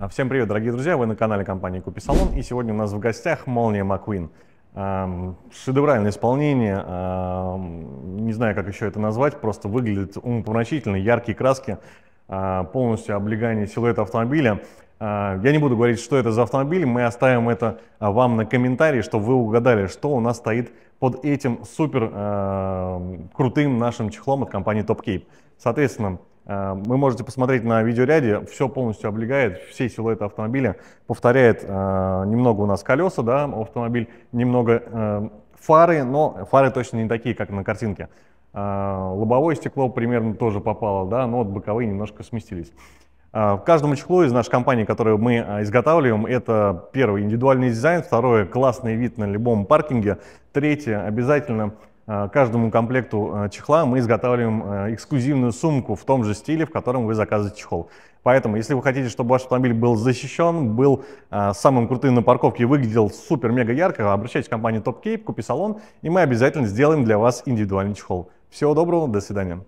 А, всем привет, дорогие друзья! Вы на канале компании Купи Салон, и сегодня у нас в гостях Молния Маквин. Шедевральное исполнение, не знаю, как еще это назвать, просто выглядит умопомрачительно, яркие краски, а, полностью облегание силуэта автомобиля. А, я не буду говорить, что это за автомобиль, мы оставим это вам на комментарии, чтобы вы угадали, что у нас стоит под этим супер крутым нашим чехлом от компании Top Cape. Соответственно, Э, вы можете посмотреть на видеоряде, все полностью облегает, все силуэты автомобиля, повторяет э, немного у нас колеса, да, автомобиль, немного э, фары, но фары точно не такие, как на картинке. Лобовое стекло примерно тоже попало, да, но вот боковые немножко сместились. В каждом чехлу из нашей компании, которую мы изготавливаем, это первый индивидуальный дизайн, второе классный вид на любом паркинге, третье обязательно Э, каждому комплекту э, чехла мы изготавливаем э, эксклюзивную сумку в том же стиле, в котором вы заказываете чехол. Поэтому, если вы хотите, чтобы ваш автомобиль был защищен, был самым крутым на парковке, выглядел супер-мега ярко, обращайтесь в компанию Top Cape, купи салон, и мы обязательно сделаем для вас индивидуальный чехол. Всего доброго, до свидания.